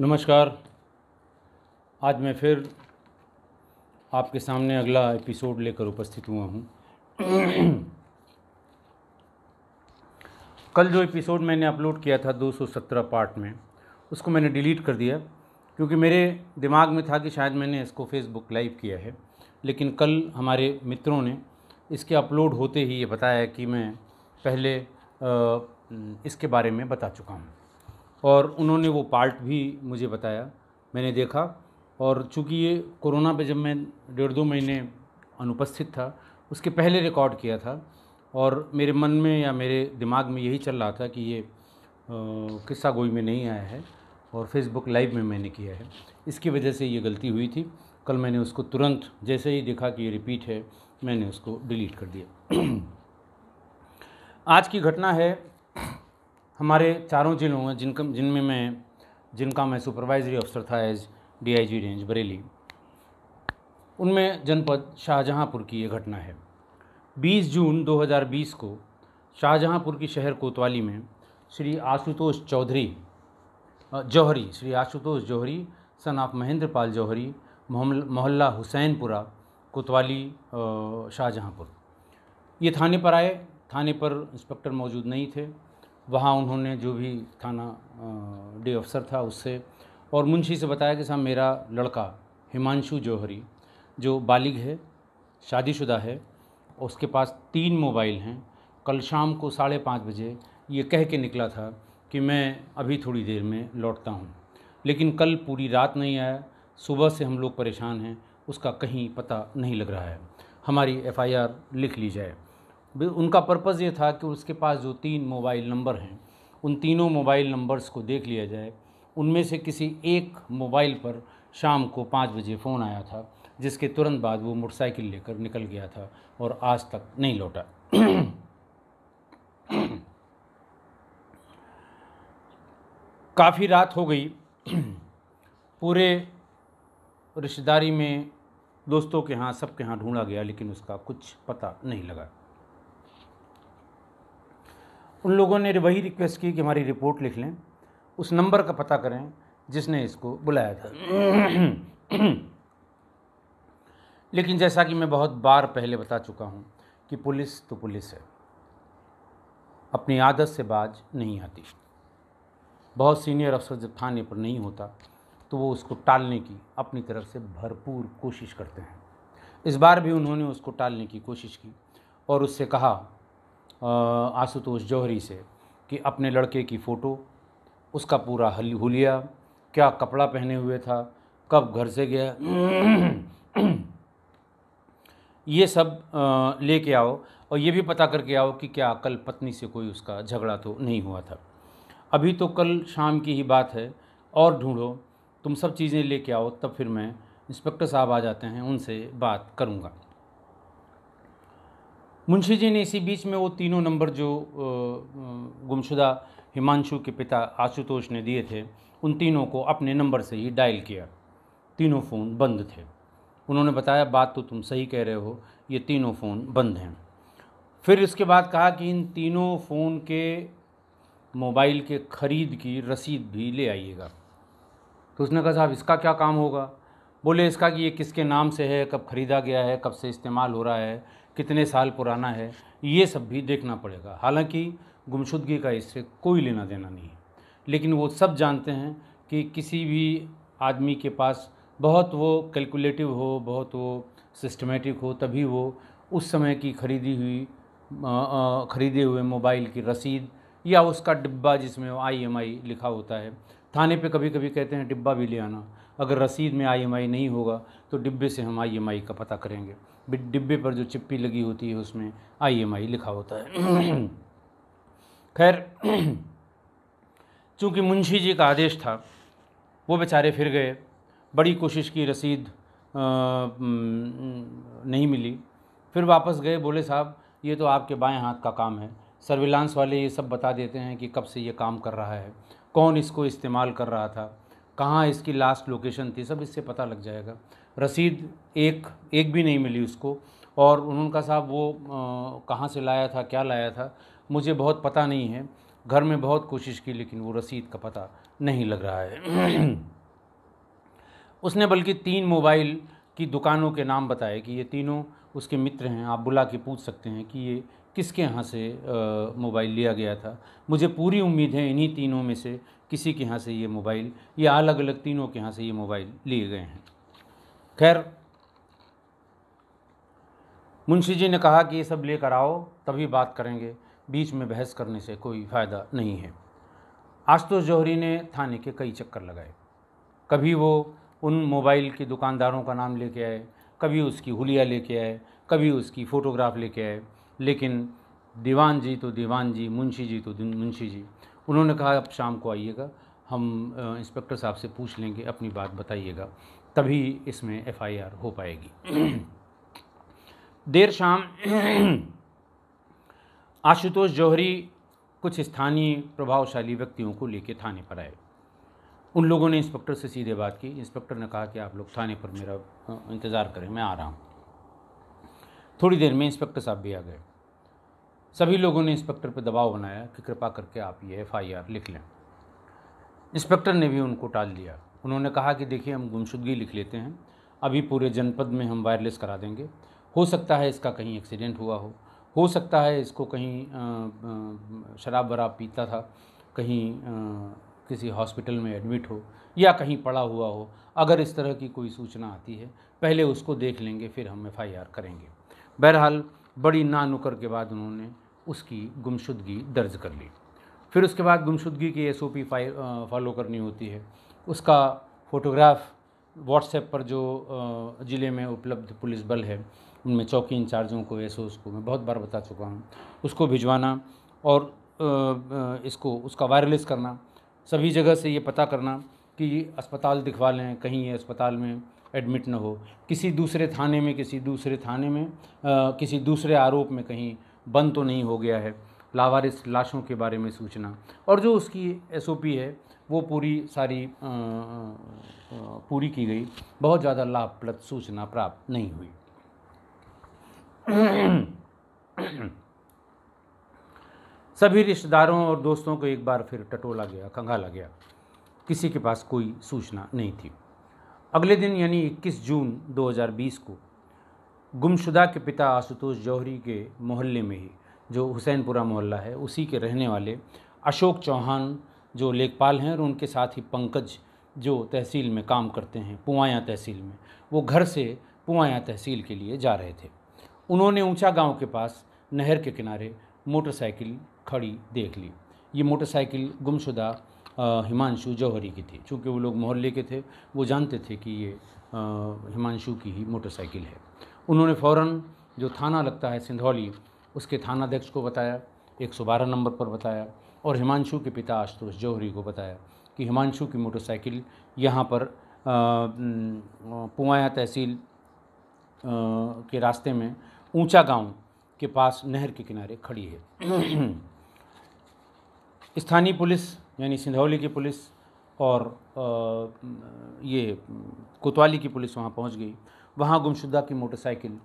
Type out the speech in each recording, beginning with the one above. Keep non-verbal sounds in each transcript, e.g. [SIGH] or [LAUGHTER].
नमस्कार आज मैं फिर आपके सामने अगला एपिसोड लेकर उपस्थित हुआ हूँ कल जो एपिसोड मैंने अपलोड किया था 217 पार्ट में उसको मैंने डिलीट कर दिया क्योंकि मेरे दिमाग में था कि शायद मैंने इसको फेसबुक लाइव किया है लेकिन कल हमारे मित्रों ने इसके अपलोड होते ही ये बताया कि मैं पहले इसके बारे में बता चुका हूँ और उन्होंने वो पार्ट भी मुझे बताया मैंने देखा और चूँकि ये कोरोना पे जब मैं डेढ़ दो महीने अनुपस्थित था उसके पहले रिकॉर्ड किया था और मेरे मन में या मेरे दिमाग में यही चल रहा था कि ये किस्सा गोई में नहीं आया है और फेसबुक लाइव में मैंने किया है इसकी वजह से ये गलती हुई थी कल मैंने उसको तुरंत जैसे ही देखा कि ये रिपीट है मैंने उसको डिलीट कर दिया [CLEARS THROAT] आज की घटना है हमारे चारों जिलों में जिनका जिनमें मैं जिनका मैं सुपरवाइजरी अफसर था एज डीआईजी रेंज बरेली उनमें जनपद शाहजहाँपुर की ये घटना है 20 जून 2020 को शाहजहाँपुर की शहर कोतवाली में श्री आशुतोष चौधरी जौहरी श्री आशुतोष जौहरी सन ऑफ महेंद्रपाल जौहरी मोहल्ला हुसैनपुरा कोतवाली शाहजहाँपुर ये थाने पर आए थाने पर इंस्पेक्टर मौजूद नहीं थे वहाँ उन्होंने जो भी थाना डे अफसर था उससे और मुंशी से बताया कि साहब मेरा लड़का हिमांशु जौहरी जो बालिग है शादीशुदा है उसके पास तीन मोबाइल हैं कल शाम को साढ़े पाँच बजे ये कह के निकला था कि मैं अभी थोड़ी देर में लौटता हूँ लेकिन कल पूरी रात नहीं आया सुबह से हम लोग परेशान हैं उसका कहीं पता नहीं लग रहा है हमारी एफआईआर लिख ली जाए उनका पर्पज़ ये था कि उसके पास जो तीन मोबाइल नंबर हैं उन तीनों मोबाइल नंबर्स को देख लिया जाए उनमें से किसी एक मोबाइल पर शाम को पाँच बजे फ़ोन आया था जिसके तुरंत बाद वो मोटरसाइकिल लेकर निकल गया था और आज तक नहीं लौटा काफ़ी रात हो गई पूरे रिश्तेदारी में दोस्तों के यहाँ सब के यहाँ ढूंढा गया लेकिन उसका कुछ पता नहीं लगा उन लोगों ने वही रिक्वेस्ट की कि हमारी रिपोर्ट लिख लें उस नंबर का पता करें जिसने इसको बुलाया था लेकिन जैसा कि मैं बहुत बार पहले बता चुका हूँ कि पुलिस तो पुलिस है अपनी आदत से बाज नहीं आती बहुत सीनियर अफसर जब थाने पर नहीं होता तो वो उसको टालने की अपनी तरफ से भरपूर कोशिश करते हैं इस बार भी उन्होंने उसको टालने की कोशिश की और उससे कहा आशुतोष जौहरी से कि अपने लड़के की फ़ोटो उसका पूरा हुलिया क्या कपड़ा पहने हुए था कब घर से गया ये सब लेके आओ और ये भी पता करके आओ कि क्या कल पत्नी से कोई उसका झगड़ा तो नहीं हुआ था अभी तो कल शाम की ही बात है और ढूंढो तुम सब चीज़ें लेके आओ तब फिर मैं इंस्पेक्टर साहब आ जाते हैं उनसे बात करूँगा मुंशी जी ने इसी बीच में वो तीनों नंबर जो गुमशुदा हिमांशु के पिता आशुतोष ने दिए थे उन तीनों को अपने नंबर से ही डायल किया तीनों फ़ोन बंद थे उन्होंने बताया बात तो तुम सही कह रहे हो ये तीनों फ़ोन बंद हैं फिर इसके बाद कहा कि इन तीनों फ़ोन के मोबाइल के ख़रीद की रसीद भी ले आइएगा तो उसने कहा साहब इसका क्या काम होगा बोले इसका कि ये किसके नाम से है कब ख़रीदा गया है कब से इस्तेमाल हो रहा है कितने साल पुराना है ये सब भी देखना पड़ेगा हालांकि गुमशुदगी का इससे कोई लेना देना नहीं है लेकिन वो सब जानते हैं कि किसी भी आदमी के पास बहुत वो कैलकुलेटिव हो बहुत वो सिस्टमेटिक हो तभी वो उस समय की खरीदी हुई ख़रीदे हुए मोबाइल की रसीद या उसका डिब्बा जिसमें आईएमआई लिखा होता है थाने पे कभी कभी कहते हैं डिब्बा भी ले आना अगर रसीद में आईएमआई नहीं होगा तो डिब्बे से हम आईएमआई का पता करेंगे डिब्बे पर जो चिप्पी लगी होती है उसमें आईएमआई लिखा होता है खैर चूँकि मुंशी जी का आदेश था वो बेचारे फिर गए बड़ी कोशिश की रसीद नहीं मिली फिर वापस गए बोले साहब ये तो आपके बाएं हाथ का काम है सर्विलांस वाले ये सब बता देते हैं कि कब से ये काम कर रहा है कौन इसको इस्तेमाल कर रहा था कहाँ इसकी लास्ट लोकेशन थी सब इससे पता लग जाएगा रसीद एक एक भी नहीं मिली उसको और उन्होंने कहा साहब वो कहाँ से लाया था क्या लाया था मुझे बहुत पता नहीं है घर में बहुत कोशिश की लेकिन वो रसीद का पता नहीं लग रहा है [CLEARS THROAT] उसने बल्कि तीन मोबाइल की दुकानों के नाम बताए कि ये तीनों उसके मित्र हैं आप बुला के पूछ सकते हैं कि ये किसके यहाँ से मोबाइल लिया गया था मुझे पूरी उम्मीद है इन्हीं तीनों में से किसी के यहाँ से ये मोबाइल या अलग अलग तीनों के यहाँ से ये मोबाइल लिए गए हैं खैर मुंशी जी ने कहा कि ये सब लेकर आओ तभी बात करेंगे बीच में बहस करने से कोई फ़ायदा नहीं है आशुतोष जौहरी ने थाने के कई चक्कर लगाए कभी वो उन मोबाइल के दुकानदारों का नाम लेके आए कभी उसकी हुलिया लेके आए कभी उसकी फ़ोटोग्राफ लेके आए लेकिन दीवान जी तो दीवान जी मुंशी जी तो मुंशी जी उन्होंने कहा अब शाम को आइएगा हम इंस्पेक्टर साहब से पूछ लेंगे अपनी बात बताइएगा तभी इसमें एफआईआर हो पाएगी देर शाम आशुतोष जौहरी कुछ स्थानीय प्रभावशाली व्यक्तियों को लेकर थाने पर आए उन लोगों ने इंस्पेक्टर से सीधे बात की इंस्पेक्टर ने कहा कि आप लोग थाने पर मेरा इंतज़ार करें मैं आ रहा हूँ थोड़ी देर में इंस्पेक्टर साहब भी आ गए सभी लोगों ने इंस्पेक्टर पर दबाव बनाया कि कृपा करके आप ये एफ लिख लें इंस्पेक्टर ने भी उनको टाल दिया उन्होंने कहा कि देखिए हम गुमशुदगी लिख लेते हैं अभी पूरे जनपद में हम वायरलेस करा देंगे हो सकता है इसका कहीं एक्सीडेंट हुआ हो हो सकता है इसको कहीं शराब वराब पीता था कहीं किसी हॉस्पिटल में एडमिट हो या कहीं पड़ा हुआ हो अगर इस तरह की कोई सूचना आती है पहले उसको देख लेंगे फिर हम एफ करेंगे बहरहाल बड़ी नानुकर के बाद उन्होंने उसकी गुमशुदगी दर्ज कर ली फिर उसके बाद गुमशुदगी की एस ओ फॉलो करनी होती है उसका फ़ोटोग्राफ व्हाट्सएप पर जो ज़िले में उपलब्ध पुलिस बल है उनमें चौकी इंचार्जों को एस को मैं बहुत बार बता चुका हूँ उसको भिजवाना और इसको उसका वायरलेस करना सभी जगह से ये पता करना कि अस्पताल दिखवा लें कहीं ये अस्पताल में एडमिट न हो किसी दूसरे थाने में किसी दूसरे थाने में आ, किसी दूसरे आरोप में कहीं बंद तो नहीं हो गया है लावारिस लाशों के बारे में सूचना और जो उसकी एसओपी है वो पूरी सारी पूरी की गई बहुत ज़्यादा लाभप्रद सूचना प्राप्त नहीं हुई सभी रिश्तेदारों और दोस्तों को एक बार फिर टटोला गया खंगाला गया किसी के पास कोई सूचना नहीं थी अगले दिन यानी 21 जून 2020 को गुमशुदा के पिता आशुतोष जौहरी के मोहल्ले में ही जो हुसैनपुरा मोहल्ला है उसी के रहने वाले अशोक चौहान जो लेखपाल हैं और उनके साथ ही पंकज जो तहसील में काम करते हैं पुआया तहसील में वो घर से पुआया तहसील के लिए जा रहे थे उन्होंने ऊंचा गांव के पास नहर के किनारे मोटरसाइकिल खड़ी देख ली ये मोटरसाइकिल गुमशुदा हिमांशु जौहरी की थी चूँकि वो लोग मोहल्ले के थे वो जानते थे कि ये हिमांशु की ही मोटरसाइकिल है उन्होंने फ़ौर जो थाना लगता है सिंधौली उसके थानाध्यक्ष को बताया एक सौ बारह नंबर पर बताया और हिमांशु के पिता आशुतोष जौहरी को बताया कि हिमांशु की मोटरसाइकिल यहाँ पर पुआया तहसील के रास्ते में ऊंचा गांव के पास नहर के किनारे खड़ी है [CLEARS THROAT] स्थानीय पुलिस यानी सिंधौली की पुलिस और आ, ये कोतवाली की पुलिस वहाँ पहुँच गई वहाँ गुमशुदा की मोटरसाइकिल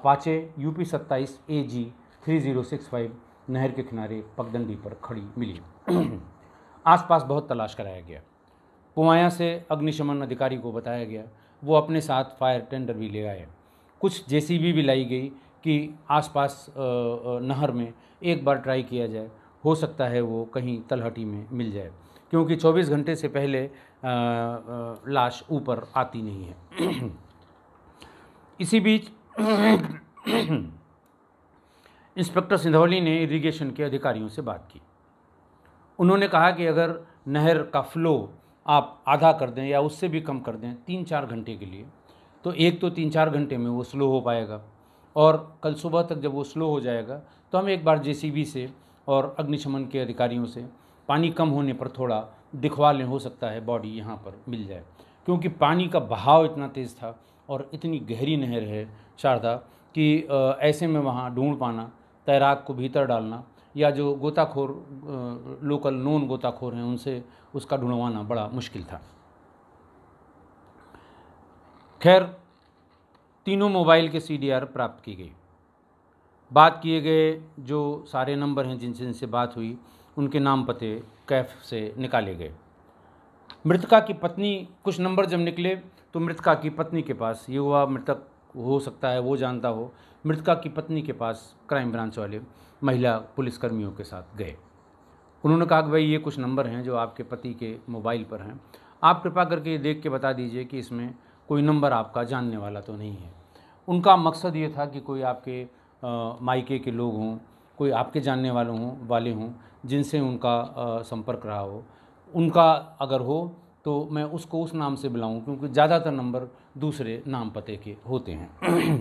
अपाचे यूपी सत्ताईस A G three zero six five नहर के किनारे पगडंडी पर खड़ी मिली [CLEARS THROAT] आसपास बहुत तलाश कराया गया कुआया से अग्निशमन अधिकारी को बताया गया वो अपने साथ फायर टेंडर भी ले आए कुछ जेसीबी भी लाई गई कि आसपास नहर में एक बार ट्राई किया जाए हो सकता है वो कहीं तलहटी में मिल जाए क्योंकि 24 घंटे से पहले आ, आ, लाश ऊपर आती नहीं है [CLEARS THROAT] इसी बीच [CLEARS THROAT] इंस्पेक्टर सिंधौली ने इरिगेशन के अधिकारियों से बात की उन्होंने कहा कि अगर नहर का फ्लो आप आधा कर दें या उससे भी कम कर दें तीन चार घंटे के लिए तो एक तो तीन चार घंटे में वो स्लो हो पाएगा और कल सुबह तक जब वो स्लो हो जाएगा तो हम एक बार जेसीबी से और अग्निशमन के अधिकारियों से पानी कम होने पर थोड़ा दिखवा लें हो सकता है बॉडी यहाँ पर मिल जाए क्योंकि पानी का बहाव इतना तेज़ था और इतनी गहरी नहर है शारदा कि ऐसे में वहाँ ढूंढ पाना तैराक को भीतर डालना या जो गोताखोर लोकल नॉन गोताखोर हैं उनसे उसका ढूंढवाना बड़ा मुश्किल था खैर तीनों मोबाइल के सीडीआर प्राप्त की गई बात किए गए जो सारे नंबर हैं जिनसे जिनसे बात हुई उनके नाम पते कैफ से निकाले गए मृतका की पत्नी कुछ नंबर जब निकले तो मृतका की पत्नी के पास ये हुआ मृतक हो सकता है वो जानता हो मृतका की पत्नी के पास क्राइम ब्रांच वाले महिला पुलिसकर्मियों के साथ गए उन्होंने कहा कि भाई ये कुछ नंबर हैं जो आपके पति के मोबाइल पर हैं आप कृपा करके ये देख के बता दीजिए कि इसमें कोई नंबर आपका जानने वाला तो नहीं है उनका मकसद ये था कि कोई आपके मायके के लोग हों कोई आपके जानने वालों हों वाले हों जिनसे उनका संपर्क रहा हो उनका अगर हो तो मैं उसको उस नाम से बुलाऊँ क्योंकि ज़्यादातर नंबर दूसरे नाम पते के होते हैं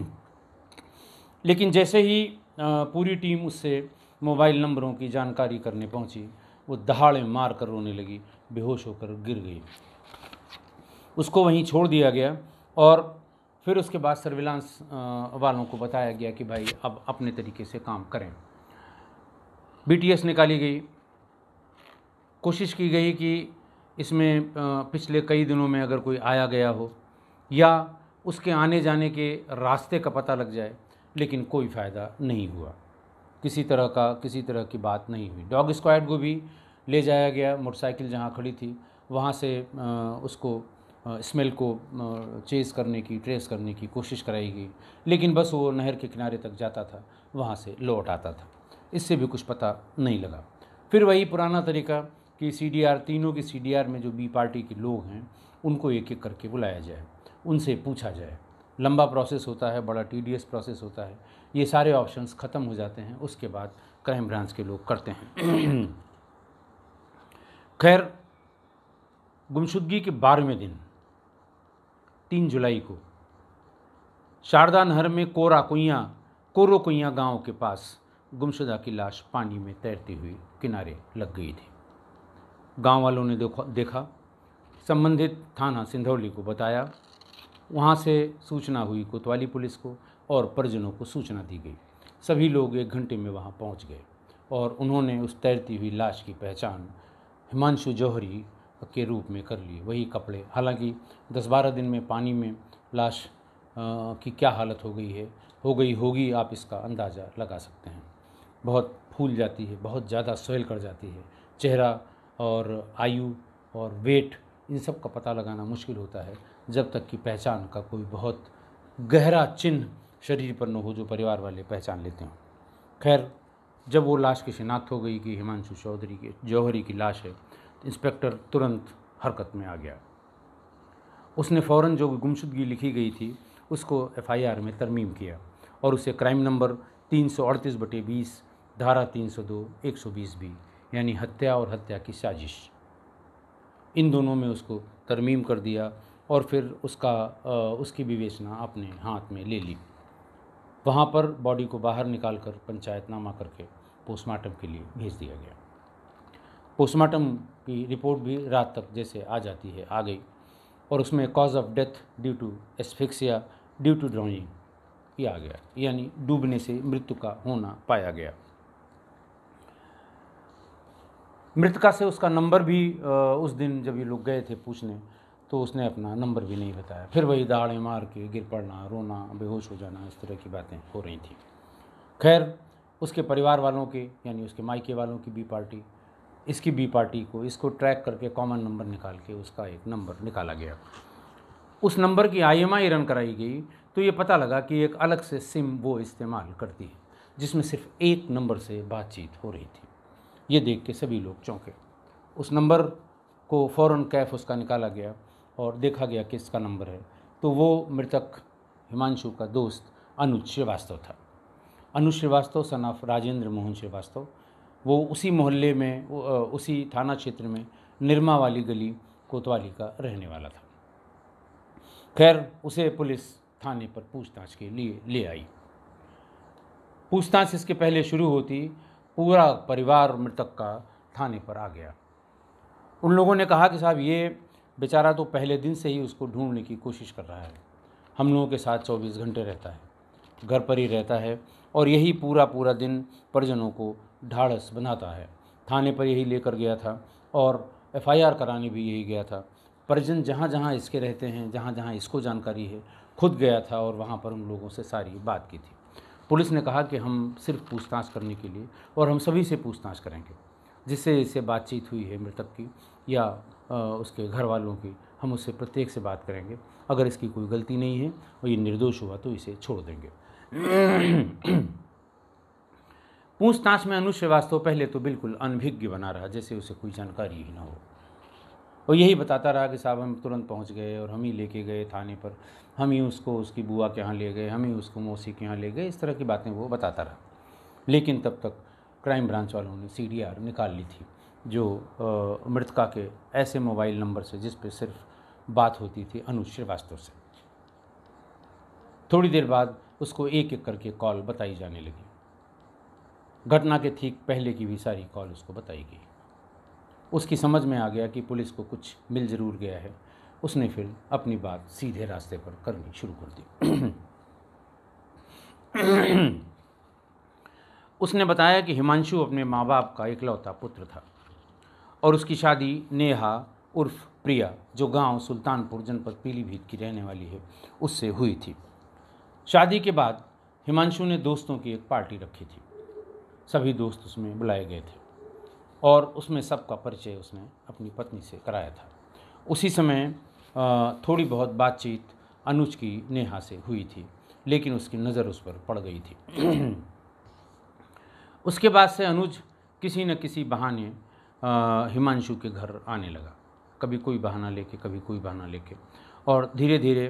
[CLEARS THROAT] लेकिन जैसे ही पूरी टीम उससे मोबाइल नंबरों की जानकारी करने पहुंची वो दहाड़े मार कर रोने लगी बेहोश होकर गिर गई उसको वहीं छोड़ दिया गया और फिर उसके बाद सर्विलांस वालों को बताया गया कि भाई अब अपने तरीके से काम करें बीटीएस निकाली गई कोशिश की गई कि इसमें पिछले कई दिनों में अगर कोई आया गया हो या उसके आने जाने के रास्ते का पता लग जाए लेकिन कोई फ़ायदा नहीं हुआ किसी तरह का किसी तरह की बात नहीं हुई डॉग स्क्वाड को भी ले जाया गया मोटरसाइकिल जहाँ खड़ी थी वहाँ से उसको स्मेल को चेस करने की ट्रेस करने की कोशिश कराई गई लेकिन बस वो नहर के किनारे तक जाता था वहाँ से लौट आता था इससे भी कुछ पता नहीं लगा फिर वही पुराना तरीका कि सीडीआर तीनों के सीडीआर में जो बी पार्टी के लोग हैं उनको एक एक करके बुलाया जाए उनसे पूछा जाए लंबा प्रोसेस होता है बड़ा टीडीएस प्रोसेस होता है ये सारे ऑप्शंस ख़त्म हो जाते हैं उसके बाद क्राइम ब्रांच के लोग करते हैं [CLEARS THROAT] खैर गुमशुदगी के बारहवें दिन तीन जुलाई को शारदा नहर में कोरा कुइयाँ कोरो कुइयाँ गाँव के पास गुमशुदा की लाश पानी में तैरती हुई किनारे लग गई थी गांव वालों ने देखा संबंधित थाना सिंधौली को बताया वहाँ से सूचना हुई कोतवाली पुलिस को और परिजनों को सूचना दी गई सभी लोग एक घंटे में वहाँ पहुँच गए और उन्होंने उस तैरती हुई लाश की पहचान हिमांशु जौहरी के रूप में कर ली वही कपड़े हालांकि दस बारह दिन में पानी में लाश की क्या हालत हो गई है हो गई होगी आप इसका अंदाज़ा लगा सकते हैं बहुत फूल जाती है बहुत ज़्यादा सोहल कर जाती है चेहरा और आयु और वेट इन सब का पता लगाना मुश्किल होता है जब तक कि पहचान का कोई बहुत गहरा चिन्ह शरीर पर न हो जो परिवार वाले पहचान लेते हों खैर जब वो लाश की शिनाख्त हो गई कि हिमांशु चौधरी के जौहरी की लाश है तो इंस्पेक्टर तुरंत हरकत में आ गया उसने फ़ौरन जो गुमशुदगी लिखी गई थी उसको एफआईआर में तरमीम किया और उसे क्राइम नंबर तीन सौ अड़तीस बटे बीस धारा तीन सौ दो एक सौ बीस भी यानी हत्या और हत्या की साजिश इन दोनों में उसको तरमीम कर दिया और फिर उसका उसकी विवेचना अपने हाथ में ले ली वहाँ पर बॉडी को बाहर निकाल कर पंचायतनामा करके पोस्टमार्टम के लिए भेज दिया गया पोस्टमार्टम की रिपोर्ट भी रात तक जैसे आ जाती है आ गई और उसमें cause of death due to asphyxia due to drowning ये आ गया यानी डूबने से मृत्यु का होना पाया गया मृतका से उसका नंबर भी उस दिन जब ये लोग गए थे पूछने तो उसने अपना नंबर भी नहीं बताया फिर वही दाड़े मार के गिर पड़ना रोना बेहोश हो जाना इस तरह की बातें हो रही थी खैर उसके परिवार वालों के यानी उसके मायके वालों की बी पार्टी इसकी बी पार्टी को इसको ट्रैक करके कॉमन नंबर निकाल के उसका एक नंबर निकाला गया उस नंबर की आई रन कराई गई तो ये पता लगा कि एक अलग से सिम वो इस्तेमाल करती है जिसमें सिर्फ एक नंबर से बातचीत हो रही थी ये देख के सभी लोग चौंके उस नंबर को फ़ौर कैफ उसका निकाला गया और देखा गया कि इसका नंबर है तो वो मृतक हिमांशु का दोस्त अनुज श्रीवास्तव था अनुज श्रीवास्तव सन ऑफ राजेंद्र मोहन श्रीवास्तव वो उसी मोहल्ले में उसी थाना क्षेत्र में निर्मा वाली गली कोतवाली का रहने वाला था खैर उसे पुलिस थाने पर पूछताछ के लिए ले आई पूछताछ इसके पहले शुरू होती पूरा परिवार मृतक का थाने पर आ गया उन लोगों ने कहा कि साहब ये बेचारा तो पहले दिन से ही उसको ढूंढने की कोशिश कर रहा है हम लोगों के साथ 24 घंटे रहता है घर पर ही रहता है और यही पूरा पूरा दिन परिजनों को ढाढ़स बनाता है थाने पर यही लेकर गया था और एफआईआर कराने भी यही गया था परिजन जहाँ जहाँ इसके रहते हैं जहाँ जहाँ इसको जानकारी है खुद गया था और वहाँ पर उन लोगों से सारी बात की थी पुलिस ने कहा कि हम सिर्फ पूछताछ करने के लिए और हम सभी से पूछताछ करेंगे जिससे इससे बातचीत हुई है मृतक की या उसके घर वालों की हम उससे प्रत्येक से बात करेंगे अगर इसकी कोई गलती नहीं है और ये निर्दोष हुआ तो इसे छोड़ देंगे पूछताछ में अनुज श्रीवास्तव पहले तो बिल्कुल अनभिज्ञ बना रहा जैसे उसे कोई जानकारी ही ना हो और यही बताता रहा कि साहब हम तुरंत पहुंच गए और हम ही लेके गए थाने पर हम ही उसको उसकी बुआ के यहाँ ले गए हम ही उसको मौसी के यहाँ ले गए इस तरह की बातें वो बताता रहा लेकिन तब तक क्राइम ब्रांच वालों ने सी निकाल ली थी जो मृतका के ऐसे मोबाइल नंबर से जिस पर सिर्फ बात होती थी अनुज श्रीवास्तव से थोड़ी देर बाद उसको एक एक करके कॉल बताई जाने लगी घटना के ठीक पहले की भी सारी कॉल उसको बताई गई उसकी समझ में आ गया कि पुलिस को कुछ मिल ज़रूर गया है उसने फिर अपनी बात सीधे रास्ते पर करनी शुरू कर दी उसने बताया कि हिमांशु अपने माँ बाप का इकलौता पुत्र था और उसकी शादी नेहा उर्फ प्रिया जो गांव सुल्तानपुर जनपद पीलीभीत की रहने वाली है उससे हुई थी शादी के बाद हिमांशु ने दोस्तों की एक पार्टी रखी थी सभी दोस्त उसमें बुलाए गए थे और उसमें सबका परिचय उसने अपनी पत्नी से कराया था उसी समय थोड़ी बहुत बातचीत अनुज की नेहा से हुई थी लेकिन उसकी नज़र उस पर पड़ गई थी [CLEARS THROAT] उसके बाद से अनुज किसी न किसी बहाने हिमांशु के घर आने लगा कभी कोई बहाना लेके कभी कोई बहाना लेके और धीरे धीरे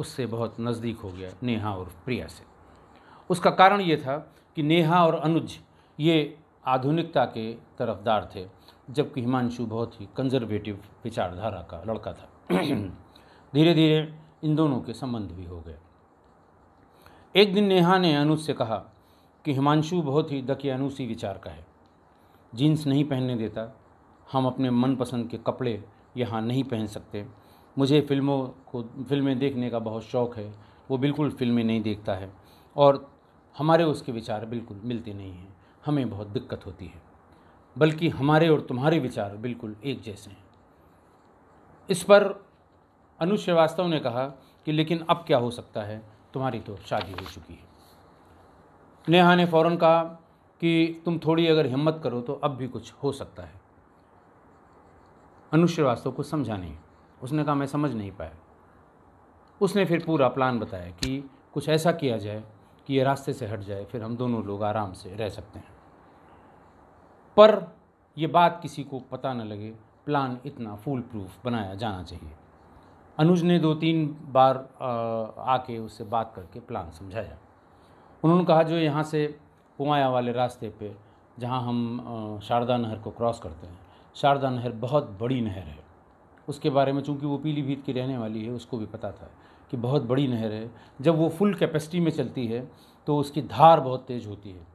उससे बहुत नज़दीक हो गया नेहा और प्रिया से उसका कारण ये था कि नेहा और अनुज ये आधुनिकता के तरफदार थे जबकि हिमांशु बहुत ही कंजर्वेटिव विचारधारा का लड़का था [CLEARS THROAT] धीरे धीरे इन दोनों के संबंध भी हो गए एक दिन नेहा ने अनुज से कहा कि हिमांशु बहुत ही अनुसी विचार का है जीन्स नहीं पहनने देता हम अपने मनपसंद के कपड़े यहाँ नहीं पहन सकते मुझे फिल्मों को फिल्में देखने का बहुत शौक़ है वो बिल्कुल फिल्में नहीं देखता है और हमारे उसके विचार बिल्कुल मिलते नहीं हैं हमें बहुत दिक्कत होती है बल्कि हमारे और तुम्हारे विचार बिल्कुल एक जैसे हैं इस पर अनु श्रीवास्तव ने कहा कि लेकिन अब क्या हो सकता है तुम्हारी तो शादी हो चुकी है नेहा ने फ़ौरन कहा कि तुम थोड़ी अगर हिम्मत करो तो अब भी कुछ हो सकता है अनु श्रीवास्तव को समझा नहीं उसने कहा मैं समझ नहीं पाया उसने फिर पूरा प्लान बताया कि कुछ ऐसा किया जाए कि ये रास्ते से हट जाए फिर हम दोनों लोग आराम से रह सकते हैं पर यह बात किसी को पता न लगे प्लान इतना फूल प्रूफ बनाया जाना चाहिए अनुज ने दो तीन बार आके उससे बात करके प्लान समझाया उन्होंने कहा जो यहाँ से कुमाया वाले रास्ते पे जहाँ हम शारदा नहर को क्रॉस करते हैं शारदा नहर बहुत बड़ी नहर है उसके बारे में चूंकि वो पीलीभीत की रहने वाली है उसको भी पता था कि बहुत बड़ी नहर है जब वो फुल कैपेसिटी में चलती है तो उसकी धार बहुत तेज़ होती है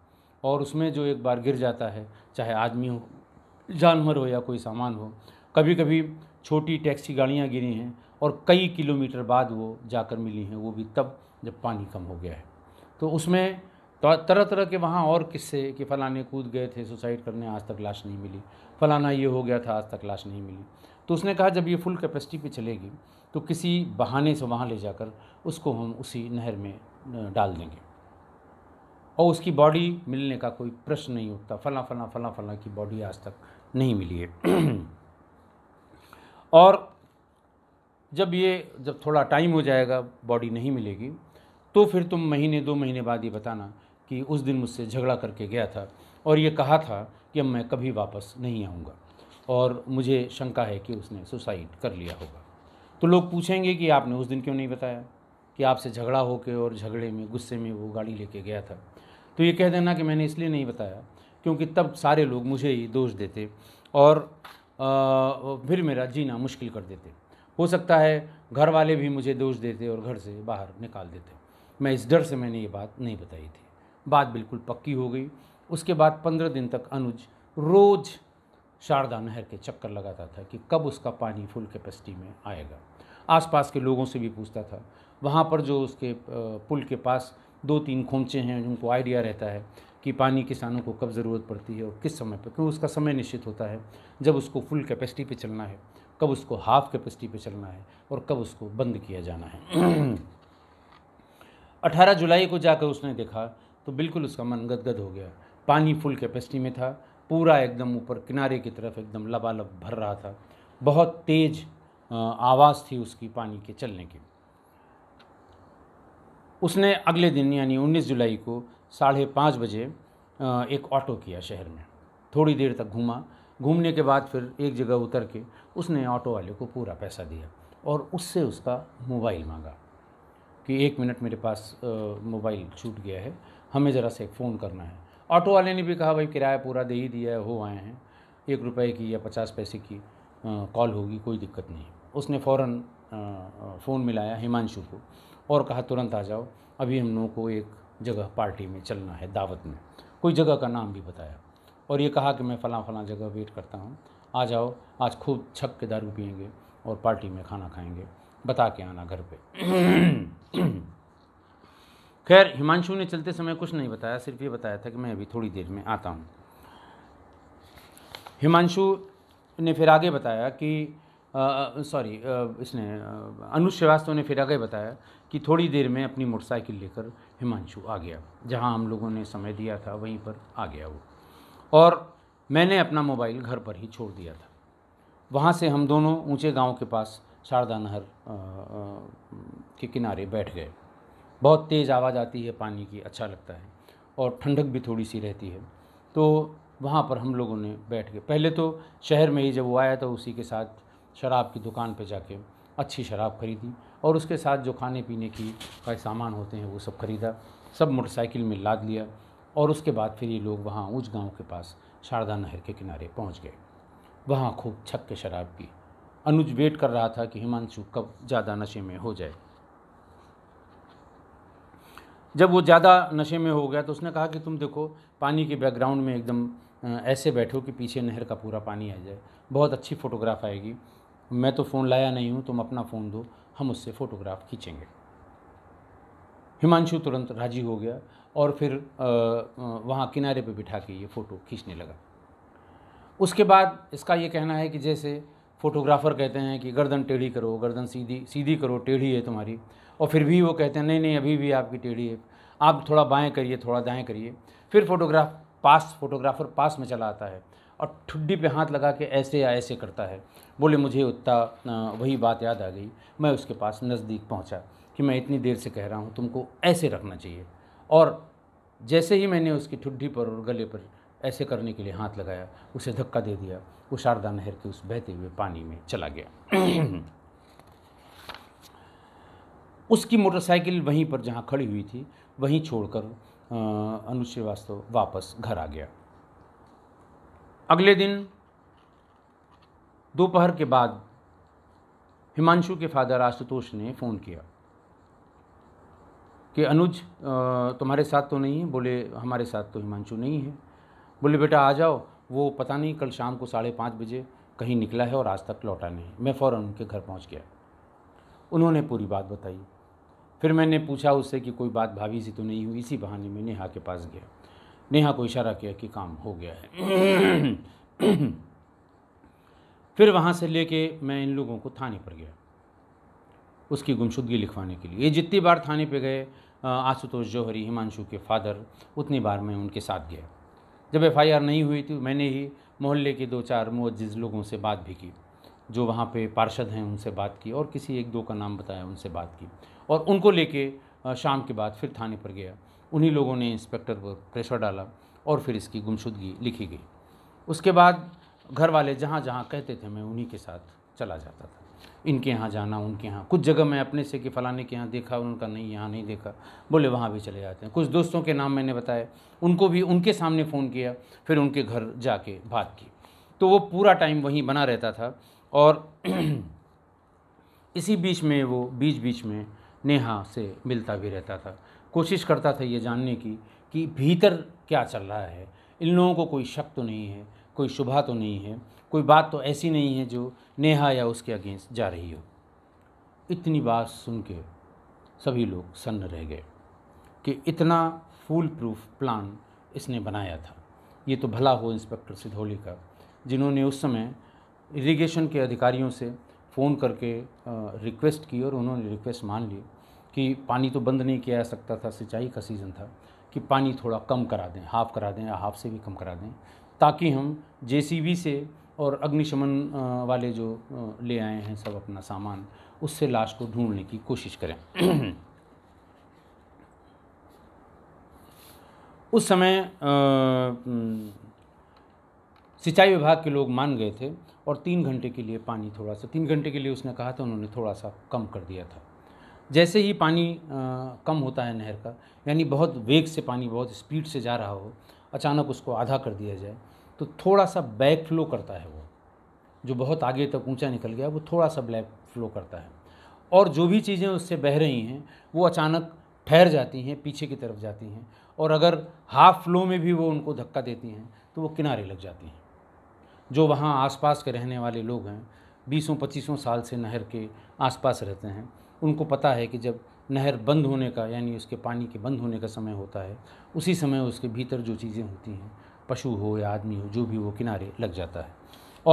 और उसमें जो एक बार गिर जाता है चाहे आदमी हो जानवर हो या कोई सामान हो कभी कभी छोटी टैक्सी गाड़ियाँ गिरी हैं और कई किलोमीटर बाद वो जाकर मिली हैं वो भी तब जब पानी कम हो गया है तो उसमें तो तरह तरह के वहाँ और किस्से कि फ़लाने कूद गए थे सुसाइड करने आज तक लाश नहीं मिली फ़लाना ये हो गया था आज तक लाश नहीं मिली तो उसने कहा जब ये फुल कैपेसिटी पे चलेगी तो किसी बहाने से वहाँ ले जाकर उसको हम उसी नहर में डाल देंगे और उसकी बॉडी मिलने का कोई प्रश्न नहीं उठता फला फला फला फला की बॉडी आज तक नहीं मिली है [CLEARS THROAT] और जब ये जब थोड़ा टाइम हो जाएगा बॉडी नहीं मिलेगी तो फिर तुम महीने दो महीने बाद ये बताना कि उस दिन मुझसे झगड़ा करके गया था और ये कहा था कि अब मैं कभी वापस नहीं आऊँगा और मुझे शंका है कि उसने सुसाइड कर लिया होगा तो लोग पूछेंगे कि आपने उस दिन क्यों नहीं बताया कि आपसे झगड़ा होकर और झगड़े में गुस्से में वो गाड़ी लेके गया था तो ये कह देना कि मैंने इसलिए नहीं बताया क्योंकि तब सारे लोग मुझे ही दोष देते और आ, फिर मेरा जीना मुश्किल कर देते हो सकता है घर वाले भी मुझे दोष देते और घर से बाहर निकाल देते मैं इस डर से मैंने ये बात नहीं बताई थी बात बिल्कुल पक्की हो गई उसके बाद पंद्रह दिन तक अनुज रोज़ शारदा नहर के चक्कर लगाता था कि कब उसका पानी फुल कैपेसिटी में आएगा आसपास के लोगों से भी पूछता था वहाँ पर जो उसके पुल के पास दो तीन खोमचे हैं जिनको आइडिया रहता है कि पानी किसानों को कब ज़रूरत पड़ती है और किस समय पर क्योंकि उसका समय निश्चित होता है जब उसको फुल कैपेसिटी पे चलना है कब उसको हाफ कैपेसिटी पे चलना है और कब उसको बंद किया जाना है 18 [CLEARS THROAT] जुलाई को जाकर उसने देखा तो बिल्कुल उसका मन गदगद हो गया पानी फुल कैपेसिटी में था पूरा एकदम ऊपर किनारे की तरफ एकदम लबालब भर रहा था बहुत तेज़ आवाज़ थी उसकी पानी के चलने की उसने अगले दिन यानी 19 जुलाई को साढ़े पाँच बजे एक ऑटो किया शहर में थोड़ी देर तक घूमा घूमने के बाद फिर एक जगह उतर के उसने ऑटो वाले को पूरा पैसा दिया और उससे उसका मोबाइल मांगा कि एक मिनट मेरे पास मोबाइल छूट गया है हमें ज़रा से एक फ़ोन करना है ऑटो वाले ने भी कहा भाई किराया पूरा दे ही दिया है हो आए हैं एक रुपए की या पचास पैसे की कॉल होगी कोई दिक्कत नहीं उसने फ़ौर फ़ोन मिलाया हिमांशु को और कहा तुरंत आ जाओ अभी हम लोगों को एक जगह पार्टी में चलना है दावत में कोई जगह का नाम भी बताया और ये कहा कि मैं फ़ला फला जगह वेट करता हूँ आ जाओ आज खूब छक के दारू पियेंगे और पार्टी में खाना खाएंगे बता के आना घर पे [CLEARS THROAT] खैर हिमांशु ने चलते समय कुछ नहीं बताया सिर्फ ये बताया था कि मैं अभी थोड़ी देर में आता हूँ हिमांशु ने फिर आगे बताया कि सॉरी इसने अनुज श्रीवास्तव ने फिर आगे बताया कि थोड़ी देर में अपनी मोटरसाइकिल लेकर हिमांशु आ गया जहां हम लोगों ने समय दिया था वहीं पर आ गया वो और मैंने अपना मोबाइल घर पर ही छोड़ दिया था वहाँ से हम दोनों ऊंचे गांव के पास शारदा नहर के किनारे बैठ गए बहुत तेज़ आवाज़ आती है पानी की अच्छा लगता है और ठंडक भी थोड़ी सी रहती है तो वहाँ पर हम लोगों ने बैठ गए पहले तो शहर में ही जब वो आया तो उसी के साथ शराब की दुकान पे जाके अच्छी शराब खरीदी और उसके साथ जो खाने पीने की का सामान होते हैं वो सब खरीदा सब मोटरसाइकिल में लाद लिया और उसके बाद फिर ये लोग वहाँ ऊँच गाँव के पास शारदा नहर के किनारे पहुँच गए वहाँ खूब छक के शराब पी अनुज वेट कर रहा था कि हिमांशु कब ज़्यादा नशे में हो जाए जब वो ज़्यादा नशे में हो गया तो उसने कहा कि तुम देखो पानी के बैकग्राउंड में एकदम ऐसे बैठो कि पीछे नहर का पूरा पानी आ जाए बहुत अच्छी फ़ोटोग्राफ आएगी मैं तो फ़ोन लाया नहीं हूँ तुम अपना फ़ोन दो हम उससे फ़ोटोग्राफ खींचेंगे हिमांशु तुरंत राजी हो गया और फिर वहाँ किनारे पे बिठा के ये फ़ोटो खींचने लगा उसके बाद इसका ये कहना है कि जैसे फोटोग्राफ़र कहते हैं कि गर्दन टेढ़ी करो गर्दन सीधी सीधी करो टेढ़ी है तुम्हारी और फिर भी वो कहते हैं नहीं नहीं अभी भी आपकी टेढ़ी है आप थोड़ा बाएं करिए थोड़ा दाएं करिए फिर फोटोग्राफ पास फोटोग्राफ़र पास में चला आता है और ठुड्डी पे हाथ लगा के ऐसे या ऐसे करता है बोले मुझे उतना वही बात याद आ गई मैं उसके पास नज़दीक पहुंचा कि मैं इतनी देर से कह रहा हूँ तुमको ऐसे रखना चाहिए और जैसे ही मैंने उसकी ठुड्डी पर और गले पर ऐसे करने के लिए हाथ लगाया उसे धक्का दे दिया वो शारदा नहर के उस बहते हुए पानी में चला गया [CLEARS THROAT] उसकी मोटरसाइकिल वहीं पर जहाँ खड़ी हुई थी वहीं छोड़कर अनुश्रीवास्तव श्रीवास्तव वापस घर आ गया अगले दिन दोपहर के बाद हिमांशु के फादर आशुतोष ने फ़ोन किया कि अनुज तुम्हारे साथ तो नहीं है बोले हमारे साथ तो हिमांशु नहीं है बोले बेटा आ जाओ वो पता नहीं कल शाम को साढ़े पाँच बजे कहीं निकला है और आज तक लौटा नहीं मैं फ़ौर उनके घर पहुँच गया उन्होंने पूरी बात बताई फिर मैंने पूछा उससे कि कोई बात भाभी से तो नहीं हुई इसी बहाने में नेहा के पास गया नेहा को इशारा किया कि काम हो गया है [CLEARS THROAT] फिर वहाँ से लेके मैं इन लोगों को थाने पर गया उसकी गुमशुदगी लिखवाने के लिए ये जितनी बार थाने पे गए आशुतोष जौहरी हिमांशु के फादर उतनी बार मैं उनके साथ गया जब एफआईआर नहीं हुई तो मैंने ही मोहल्ले के दो चार मुआजिज़ लोगों से बात भी की जो वहाँ पे पार्षद हैं उनसे बात की और किसी एक दो का नाम बताया उनसे बात की और उनको लेके शाम के बाद फिर थाने पर गया उन्हीं लोगों ने इंस्पेक्टर पर प्रेशर डाला और फिर इसकी गुमशुदगी लिखी गई उसके बाद घर वाले जहाँ जहाँ कहते थे मैं उन्हीं के साथ चला जाता था इनके यहाँ जाना उनके यहाँ कुछ जगह मैं अपने से कि फ़लाने के यहाँ देखा उनका नहीं यहाँ नहीं देखा बोले वहाँ भी चले जाते हैं कुछ दोस्तों के नाम मैंने बताए उनको भी उनके सामने फ़ोन किया फिर उनके घर जाके बात की तो वो पूरा टाइम वहीं बना रहता था और [CLEARS THROAT] इसी बीच में वो बीच बीच में नेहा से मिलता भी रहता था कोशिश करता था ये जानने की कि भीतर क्या चल रहा है इन लोगों को कोई शक तो नहीं है कोई शुभा तो नहीं है कोई बात तो ऐसी नहीं है जो नेहा या उसके अगेंस्ट जा रही हो इतनी बात सुन के सभी लोग सन्न रह गए कि इतना फूल प्रूफ प्लान इसने बनाया था ये तो भला हो इंस्पेक्टर सिधोली का जिन्होंने उस समय इरिगेशन के अधिकारियों से फ़ोन करके रिक्वेस्ट की और उन्होंने रिक्वेस्ट मान ली कि पानी तो बंद नहीं किया जा सकता था सिंचाई का सीज़न था कि पानी थोड़ा कम करा दें हाफ़ करा दें या हाफ़ से भी कम करा दें ताकि हम जे से और अग्निशमन वाले जो ले आए हैं सब अपना सामान उससे लाश को ढूंढने की कोशिश करें [CLEARS THROAT] उस समय सिंचाई विभाग के लोग मान गए थे और तीन घंटे के लिए पानी थोड़ा सा तीन घंटे के लिए उसने कहा था उन्होंने थोड़ा सा कम कर दिया था जैसे ही पानी कम होता है नहर का यानी बहुत वेग से पानी बहुत स्पीड से जा रहा हो अचानक उसको आधा कर दिया जाए तो थोड़ा सा बैक फ्लो करता है वो जो बहुत आगे तक ऊंचा निकल गया वो थोड़ा सा ब्लैक फ्लो करता है और जो भी चीज़ें उससे बह रही हैं वो अचानक ठहर जाती हैं पीछे की तरफ जाती हैं और अगर हाफ फ्लो में भी वो उनको धक्का देती हैं तो वो किनारे लग जाती हैं जो वहाँ आसपास के रहने वाले लोग हैं बीसों पच्चीसों साल से नहर के आसपास रहते हैं उनको पता है कि जब नहर बंद होने का यानी उसके पानी के बंद होने का समय होता है उसी समय उसके भीतर जो चीज़ें होती हैं पशु हो या आदमी हो जो भी वो किनारे लग जाता है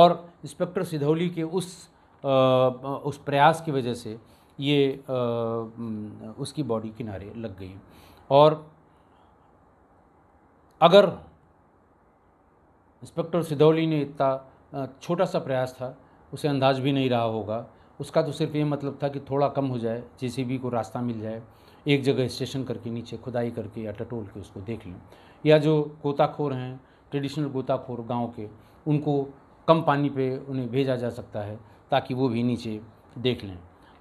और इंस्पेक्टर सिधौली के उस आ, उस प्रयास की वजह से ये आ, उसकी बॉडी किनारे लग गई और अगर इंस्पेक्टर सिधौली ने इतना छोटा सा प्रयास था उसे अंदाज भी नहीं रहा होगा उसका तो सिर्फ ये मतलब था कि थोड़ा कम हो जाए जे को रास्ता मिल जाए एक जगह स्टेशन करके नीचे खुदाई करके या टटोल के उसको देख लें या जो गोताखोर हैं ट्रेडिशनल गोताखोर गांव के उनको कम पानी पे उन्हें भेजा जा सकता है ताकि वो भी नीचे देख लें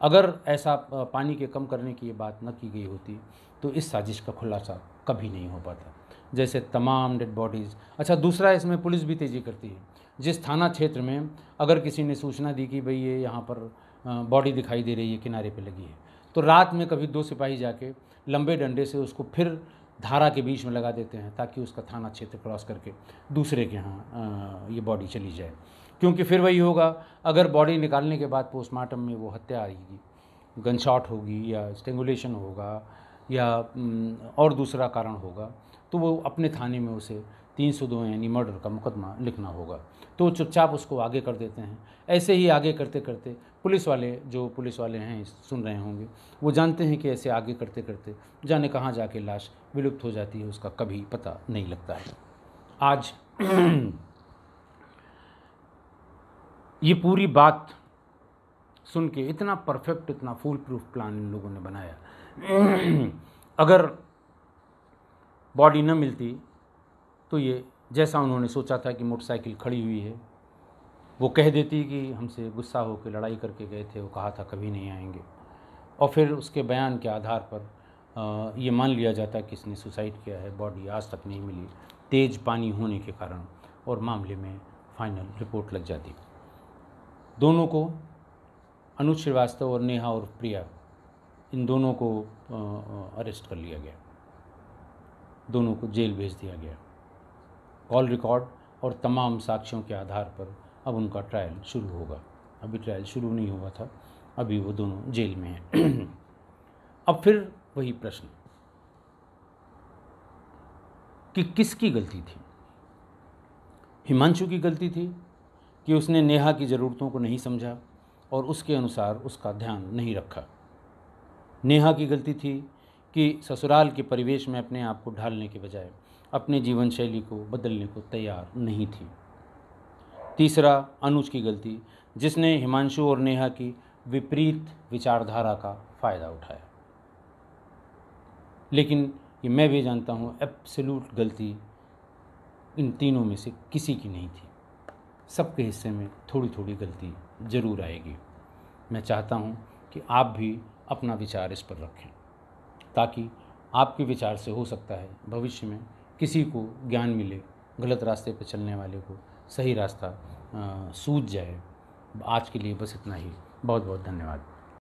अगर ऐसा पानी के कम करने की ये बात न की गई होती तो इस साजिश का खुलासा कभी नहीं हो पाता जैसे तमाम डेड बॉडीज़ अच्छा दूसरा इसमें पुलिस भी तेज़ी करती है जिस थाना क्षेत्र में अगर किसी ने सूचना दी कि भाई ये यहाँ पर बॉडी दिखाई दे रही है किनारे पे लगी है तो रात में कभी दो सिपाही जाके लंबे डंडे से उसको फिर धारा के बीच में लगा देते हैं ताकि उसका थाना क्षेत्र क्रॉस करके दूसरे के यहाँ ये बॉडी चली जाए क्योंकि फिर वही होगा अगर बॉडी निकालने के बाद पोस्टमार्टम में वो हत्या आएगी गनशॉट होगी या स्टेंगुलेशन होगा या और दूसरा कारण होगा तो वो अपने थाने में उसे तीन सौ दो यानी मर्डर का मुकदमा लिखना होगा तो चुपचाप उसको आगे कर देते हैं ऐसे ही आगे करते करते पुलिस वाले जो पुलिस वाले हैं सुन रहे होंगे वो जानते हैं कि ऐसे आगे करते करते जाने कहाँ जाके लाश विलुप्त हो जाती है उसका कभी पता नहीं लगता है आज [CLEARS THROAT] ये पूरी बात सुन के इतना परफेक्ट इतना फूल प्रूफ प्लान इन लोगों ने बनाया [CLEARS THROAT] अगर बॉडी न मिलती तो ये जैसा उन्होंने सोचा था कि मोटरसाइकिल खड़ी हुई है वो कह देती कि हमसे गुस्सा होकर लड़ाई करके गए थे वो कहा था कभी नहीं आएंगे और फिर उसके बयान के आधार पर ये मान लिया जाता कि इसने सुसाइड किया है बॉडी आज तक नहीं मिली तेज पानी होने के कारण और मामले में फाइनल रिपोर्ट लग जाती दोनों को अनुज श्रीवास्तव और नेहा और प्रिया इन दोनों को अरेस्ट कर लिया गया दोनों को जेल भेज दिया गया कॉल रिकॉर्ड और तमाम साक्ष्यों के आधार पर अब उनका ट्रायल शुरू होगा अभी ट्रायल शुरू नहीं हुआ था अभी वो दोनों जेल में हैं [CLEARS THROAT] अब फिर वही प्रश्न कि किसकी गलती थी हिमांशु की गलती थी कि उसने नेहा की ज़रूरतों को नहीं समझा और उसके अनुसार उसका ध्यान नहीं रखा नेहा की गलती थी कि ससुराल के परिवेश में अपने आप को ढालने के बजाय अपने जीवन शैली को बदलने को तैयार नहीं थी तीसरा अनुज की गलती जिसने हिमांशु और नेहा की विपरीत विचारधारा का फ़ायदा उठाया लेकिन ये मैं भी जानता हूँ एब्सोल्यूट गलती इन तीनों में से किसी की नहीं थी सबके हिस्से में थोड़ी थोड़ी गलती ज़रूर आएगी मैं चाहता हूँ कि आप भी अपना विचार इस पर रखें ताकि आपके विचार से हो सकता है भविष्य में किसी को ज्ञान मिले गलत रास्ते पर चलने वाले को सही रास्ता सूझ जाए आज के लिए बस इतना ही बहुत बहुत धन्यवाद